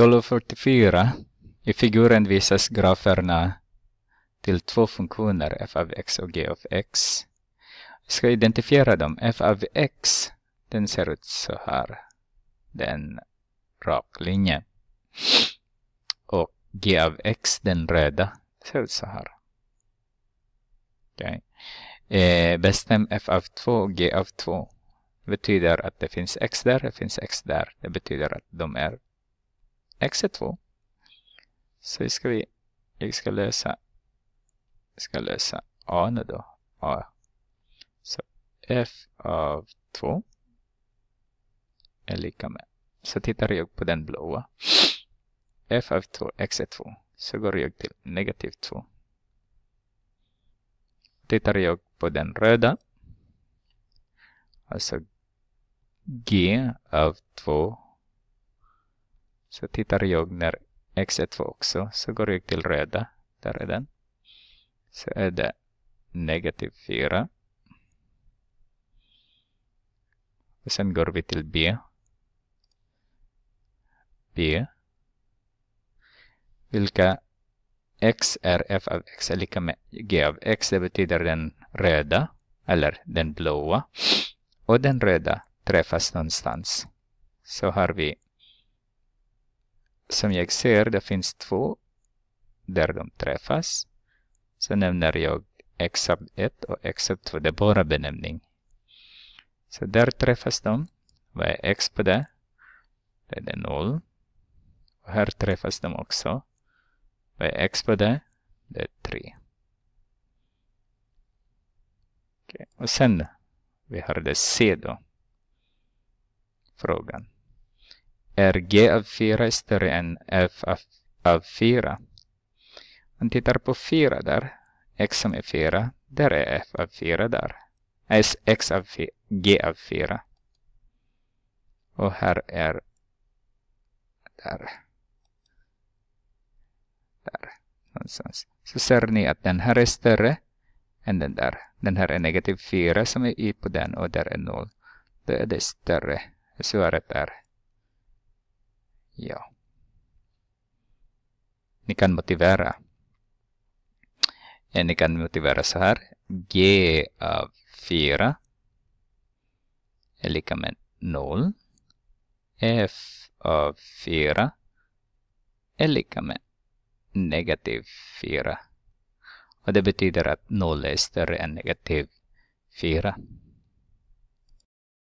1244 i figuren visas graferna till två funktioner f av x och g av x. Vi ska identifiera dem. f av x, den ser ut så här. Den rak linje. Och g av x, den röda, ser ut så här. Okay. Eh, bestäm f av 2 och g av 2. Det betyder att det finns x där, det finns x där. Det betyder att de är X är 2 Så vi ska vi, vi ska lösa, vi ska lösa A nu då. A. Så F av 2 är lika med, så tittar jag på den blåa. F av 2, x är 2. Så går jag till negativ 2. Tittar jag på den röda. Alltså G av 2 så tittar jag när X12 är också, så går jag till röda. Där är den. Så är det negativ 4. Och sen går vi till B. B. Vilka X är F av X är lika med G av X. Det betyder den röda, eller den blåa. Och den röda träffas någonstans. Så har vi som jag ser, det finns två där de träffas. Så nämner jag x sub 1 och x sub 2. Det är bara benämning. Så där träffas de. Vad är x på det? Det är 0. Och här träffas de också. Vad är x på det? Det är 3. Okay. Och sen vi har det C då. Frågan är g av 4 större än f av, av 4. Man tittar på 4 där. x som är 4, där är f av 4 där. S, x av 4, g av 4. Och här är där. Där, någonstans. Så ser ni att den här är större än den där. Den här är negativ 4 som är y på den och där är 0. Då är det större. Svaret är Ja. Ni kan motivera. Ni kan motivera så här. G av 4 är lika med 0. F av 4 är lika med negativ 4. Och det betyder att 0 är större än negativ 4.